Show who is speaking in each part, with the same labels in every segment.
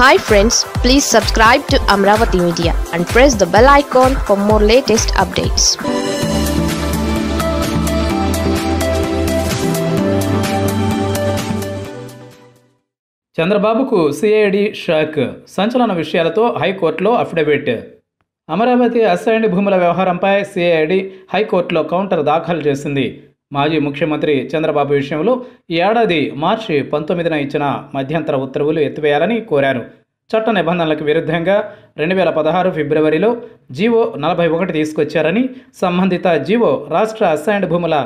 Speaker 1: hi friends please subscribe to Amaravati media and press the bell icon for more latest updates చంద్రబాబుకు CID shock సంచలన విషయాలతో హైకోర్టులో affidavit Amaravati assigned భూముల వ్యవహారంపై CID హైకోర్టులో కౌంటర్ దాఖలు చేసింది మాజీ ముఖ్యమంత్రి చంద్రబాబు విషయంలో ఈ ఏడాది మార్చి పంతొమ్మిదిన ఇచ్చిన మధ్యంతర ఉత్తర్వులు ఎత్తివేయాలని కోరారు చట్ట నిబంధనలకు విరుద్ధంగా రెండు వేల పదహారు ఫిబ్రవరిలో జీవో నలభై ఒకటి తీసుకొచ్చారని సంబంధిత జీవో రాష్ట్ర అసైన్డ్ భూముల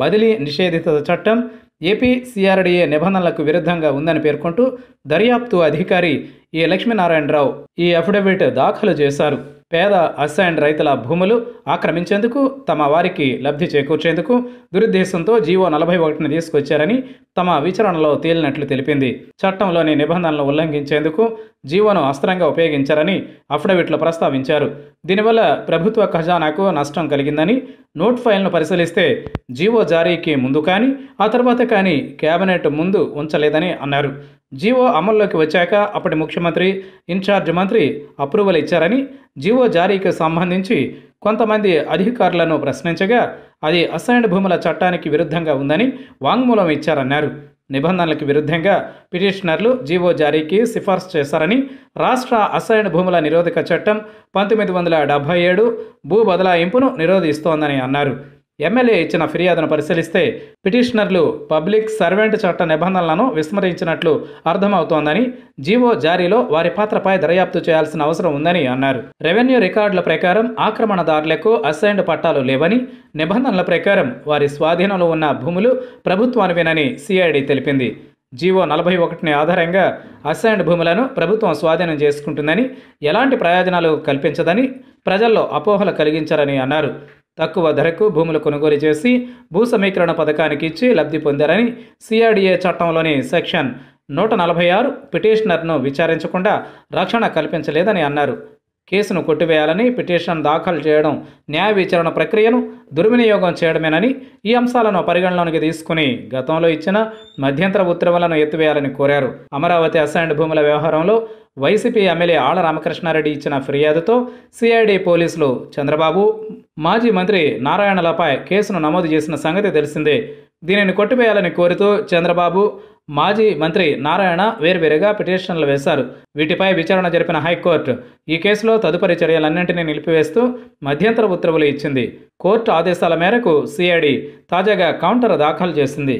Speaker 1: బదిలీ నిషేధిత చట్టం ఏపీ సిఆర్డీఏ నిబంధనలకు విరుద్ధంగా ఉందని పేర్కొంటూ దర్యాప్తు అధికారి ఏ లక్ష్మీనారాయణరావు ఈ అఫిడవిట్ దాఖలు చేశారు పేద అసైన్ రైతుల భూములు ఆక్రమించేందుకు తమ వారికి లబ్ధి చేకూర్చేందుకు దురుద్దేశంతో జీవో నలభై ఒకటిని తీసుకొచ్చారని తమ విచారణలో తేలినట్లు తెలిపింది చట్టంలోని నిబంధనలను ఉల్లంఘించేందుకు జీవోను అస్త్రంగా ఉపయోగించారని అఫిడవిట్లు ప్రస్తావించారు దీనివల్ల ప్రభుత్వ ఖజానాకు నష్టం కలిగిందని నోట్ ఫైల్ను పరిశీలిస్తే జీవో జారీకి ముందు కానీ ఆ తర్వాత కానీ కేబినెట్ ముందు ఉంచలేదని అన్నారు జీవో అమల్లోకి వచ్చాక అప్పటి ముఖ్యమంత్రి ఇన్ఛార్జ్ మంత్రి అప్రూవల్ ఇచ్చారని జీవో జారీకి సంబంధించి కొంతమంది అధికారులను ప్రశ్నించగా అది అసైన్డ్ భూముల చట్టానికి విరుద్ధంగా ఉందని వాంగ్మూలం ఇచ్చారన్నారు నిబంధనలకు విరుద్ధంగా పిటిషనర్లు జీవో జారీకి సిఫార్సు చేశారని రాష్ట్ర అసైన్ భూముల నిరోధక చట్టం పంతొమ్మిది వందల డెబ్భై ఏడు భూ బదలాయింపును నిరోధిస్తోందని అన్నారు ఎమ్మెల్యే ఇచ్చిన ఫిర్యాదును పరిశీలిస్తే పిటిషనర్లు పబ్లిక్ సర్వెంట్ చట్ట నిబంధనలను విస్మరించినట్లు అర్థమవుతోందని జీవో జారీలో వారి పాత్రపై దర్యాప్తు చేయాల్సిన అవసరం ఉందని అన్నారు రెవెన్యూ రికార్డుల ప్రకారం ఆక్రమణదారులకు అసైన్డ్ పట్టాలు లేవని నిబంధనల ప్రకారం వారి స్వాధీనంలో ఉన్న భూములు ప్రభుత్వానివేనని సిఐడి తెలిపింది జీవో నలభై ఒకటిని ఆధారంగా అసైన్డ్ భూములను ప్రభుత్వం స్వాధీనం చేసుకుంటుందని ఎలాంటి ప్రయోజనాలు కల్పించదని ప్రజల్లో అపోహలు కలిగించారని అన్నారు తక్కువ ధరకు భూములు కొనుగోలు చేసి భూ సమీకరణ పథకానికి ఇచ్చి లబ్ధి పొందారని సిఆర్డీఏ చట్టంలోని సెక్షన్ నూట నలభై ఆరు పిటిషనర్ను విచారించకుండా రక్షణ కల్పించలేదని అన్నారు కేసును కొట్టివేయాలని పిటిషన్ దాఖలు చేయడం న్యాయ విచారణ ప్రక్రియను దుర్వినియోగం చేయడమేనని ఈ అంశాలను పరిగణలోనికి తీసుకుని గతంలో ఇచ్చిన మధ్యంతర ఉత్తర్వులను ఎత్తివేయాలని కోరారు అమరావతి అసైన్డ్ భూముల వ్యవహారంలో వైసీపీ ఎమ్మెల్యే ఆళ్ల రామకృష్ణారెడ్డి ఇచ్చిన ఫిర్యాదుతో సిఐడి పోలీసులు చంద్రబాబు మాజీ మంత్రి నారాయణలపై కేసును నమోదు చేసిన సంగతి తెలిసిందే దీనిని కొట్టివేయాలని కోరుతూ చంద్రబాబు మాజీ మంత్రి నారాయణ వేర్వేరుగా పిటిషన్లు వేశారు వీటిపై విచారణ జరిపిన హైకోర్టు ఈ కేసులో తదుపరి చర్యలన్నింటినీ నిలిపివేస్తూ మధ్యంతర ఉత్తర్వులు ఇచ్చింది కోర్టు ఆదేశాల మేరకు సిఐడి తాజాగా కౌంటర్ దాఖలు చేసింది